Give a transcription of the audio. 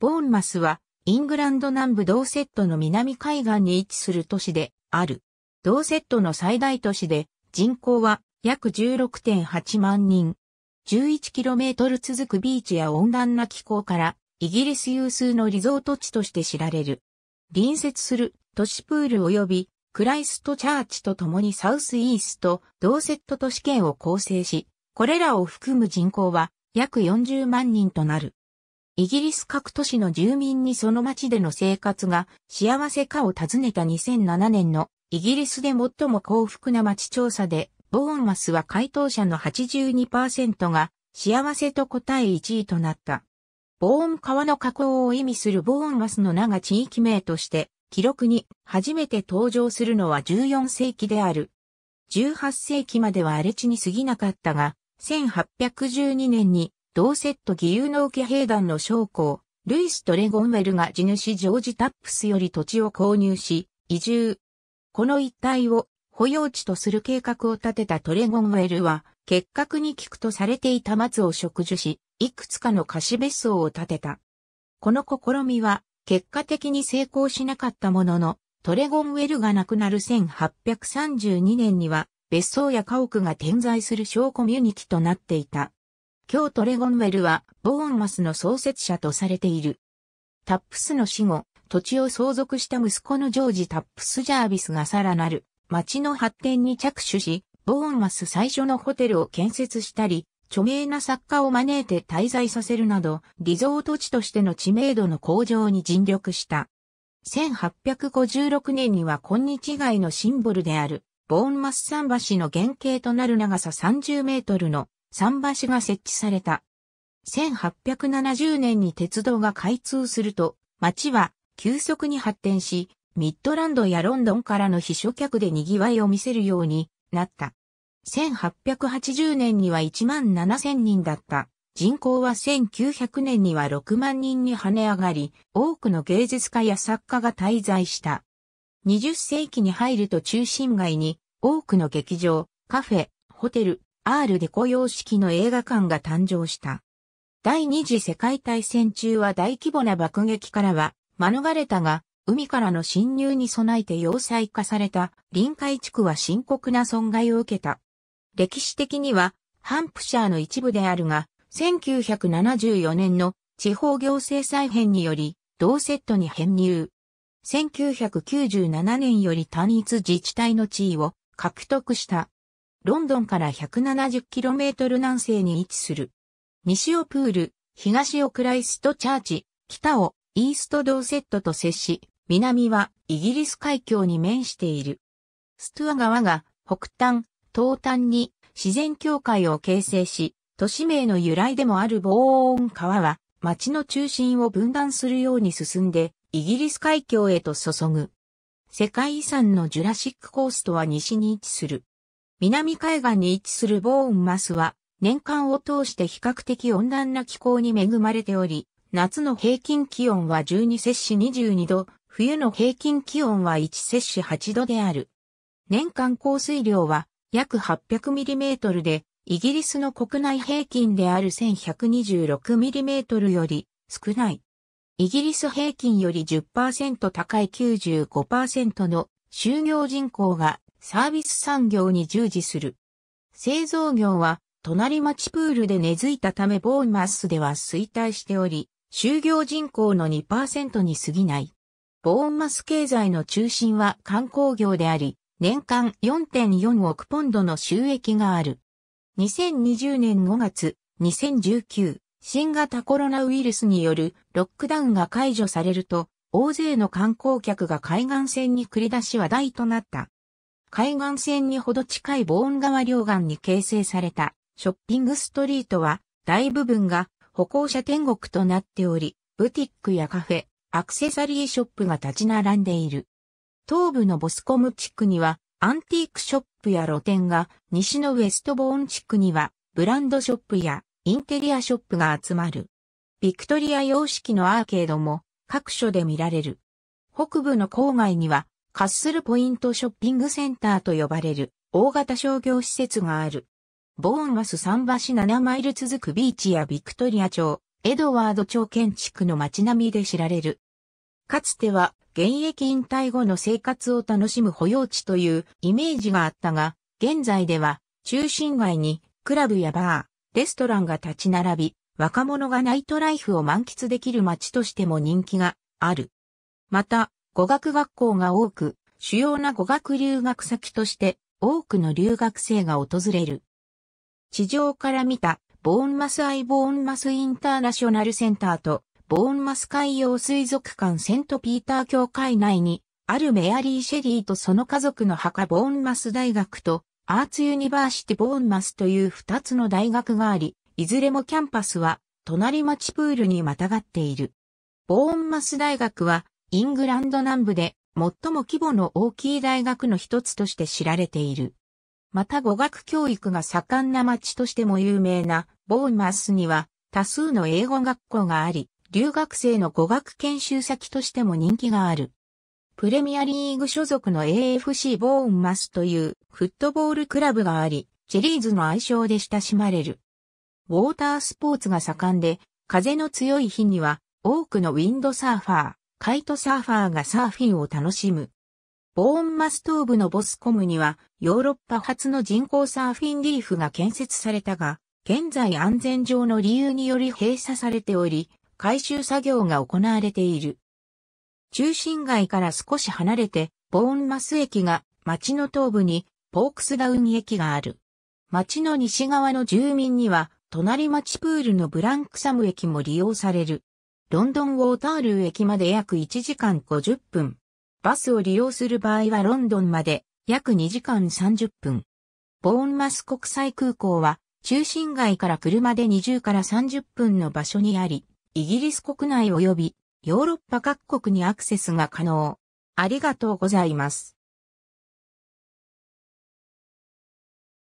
ボーンマスは、イングランド南部ドーセットの南海岸に位置する都市である。ドーセットの最大都市で、人口は約16.8万人。11km 続くビーチや温暖な気候から、イギリス有数のリゾート地として知られる。隣接する都市プール及びクライストチャーチと共にサウスイースト、ドーセット都市圏を構成し、これらを含む人口は約40万人となる。イギリス各都市の住民にその街での生活が幸せかを尋ねた2007年のイギリスで最も幸福な街調査で、ボーンマスは回答者の82%が幸せと答え1位となった。ボーン川の河口を意味するボーンマスの名が地域名として記録に初めて登場するのは14世紀である。18世紀までは荒れ地に過ぎなかったが、1812年に同セット義勇の受け兵団の将校、ルイス・トレゴンウェルが地主ジョージ・タップスより土地を購入し、移住。この一帯を保養地とする計画を立てたトレゴンウェルは、結核に効くとされていた松を植樹し、いくつかの貸別荘を建てた。この試みは、結果的に成功しなかったものの、トレゴンウェルが亡くなる1832年には、別荘や家屋が点在する小コミュニティとなっていた。京都レゴンウェルは、ボーンマスの創設者とされている。タップスの死後、土地を相続した息子のジョージ・タップス・ジャービスがさらなる、町の発展に着手し、ボーンマス最初のホテルを建設したり、著名な作家を招いて滞在させるなど、リゾート地としての知名度の向上に尽力した。1856年には今日外のシンボルである、ボーンマス桟橋の原型となる長さ30メートルの桟橋が設置された。1870年に鉄道が開通すると、街は急速に発展し、ミッドランドやロンドンからの避暑客で賑わいを見せるようになった。1880年には1万7000人だった。人口は1900年には6万人に跳ね上がり、多くの芸術家や作家が滞在した。20世紀に入ると中心街に多くの劇場、カフェ、ホテル、アールデコ様式の映画館が誕生した。第二次世界大戦中は大規模な爆撃からは免れたが、海からの侵入に備えて要塞化された臨海地区は深刻な損害を受けた。歴史的にはハンプシャーの一部であるが、1974年の地方行政再編により同セットに編入。1997年より単一自治体の地位を獲得した。ロンドンから 170km 南西に位置する。西をプール、東をクライストチャーチ、北をイーストドーセットと接し、南はイギリス海峡に面している。ストゥア川が北端、東端に自然境界を形成し、都市名の由来でもある防音川は町の中心を分断するように進んでイギリス海峡へと注ぐ。世界遺産のジュラシックコーストは西に位置する。南海岸に位置するボーンマスは、年間を通して比較的温暖な気候に恵まれており、夏の平均気温は12摂氏22度、冬の平均気温は1摂氏8度である。年間降水量は約 800mm で、イギリスの国内平均である 1126mm より少ない。イギリス平均より10%高い95%の就業人口がサービス産業に従事する。製造業は、隣町プールで根付いたためボーンマスでは衰退しており、就業人口の2%に過ぎない。ボーンマス経済の中心は観光業であり、年間4.4億ポンドの収益がある。2020年5月、2019、新型コロナウイルスによるロックダウンが解除されると、大勢の観光客が海岸線に繰り出し話題となった。海岸線にほど近いボーン川両岸に形成されたショッピングストリートは大部分が歩行者天国となっており、ブティックやカフェ、アクセサリーショップが立ち並んでいる。東部のボスコム地区にはアンティークショップや露店が、西のウェストボーン地区にはブランドショップやインテリアショップが集まる。ビクトリア様式のアーケードも各所で見られる。北部の郊外にはカッスルポイントショッピングセンターと呼ばれる大型商業施設がある。ボーンマス桟橋7マイル続くビーチやビクトリア町、エドワード町建築の街並みで知られる。かつては現役引退後の生活を楽しむ保養地というイメージがあったが、現在では中心街にクラブやバー、レストランが立ち並び、若者がナイトライフを満喫できる街としても人気がある。また、語学学校が多く、主要な語学留学先として多くの留学生が訪れる。地上から見たボーンマスアイボーンマスインターナショナルセンターとボーンマス海洋水族館セントピーター教会内にあるメアリー・シェリーとその家族の墓ボーンマス大学とアーツユニバーシティボーンマスという二つの大学があり、いずれもキャンパスは隣町プールにまたがっている。ボーンマス大学はイングランド南部で最も規模の大きい大学の一つとして知られている。また語学教育が盛んな町としても有名なボーマスには多数の英語学校があり、留学生の語学研修先としても人気がある。プレミアリーグ所属の AFC ボーンマスというフットボールクラブがあり、チェリーズの愛称で親しまれる。ウォータースポーツが盛んで、風の強い日には多くのウィンドサーファー、カイトサーファーがサーフィンを楽しむ。ボーンマス東部のボスコムにはヨーロッパ初の人工サーフィンリーフが建設されたが、現在安全上の理由により閉鎖されており、回収作業が行われている。中心街から少し離れて、ボーンマス駅が町の東部にポークスダウン駅がある。町の西側の住民には、隣町プールのブランクサム駅も利用される。ロンドンウォータールー駅まで約1時間50分。バスを利用する場合はロンドンまで約2時間30分。ボーンマス国際空港は中心街から車で20から30分の場所にあり、イギリス国内及びヨーロッパ各国にアクセスが可能。ありがとうございます。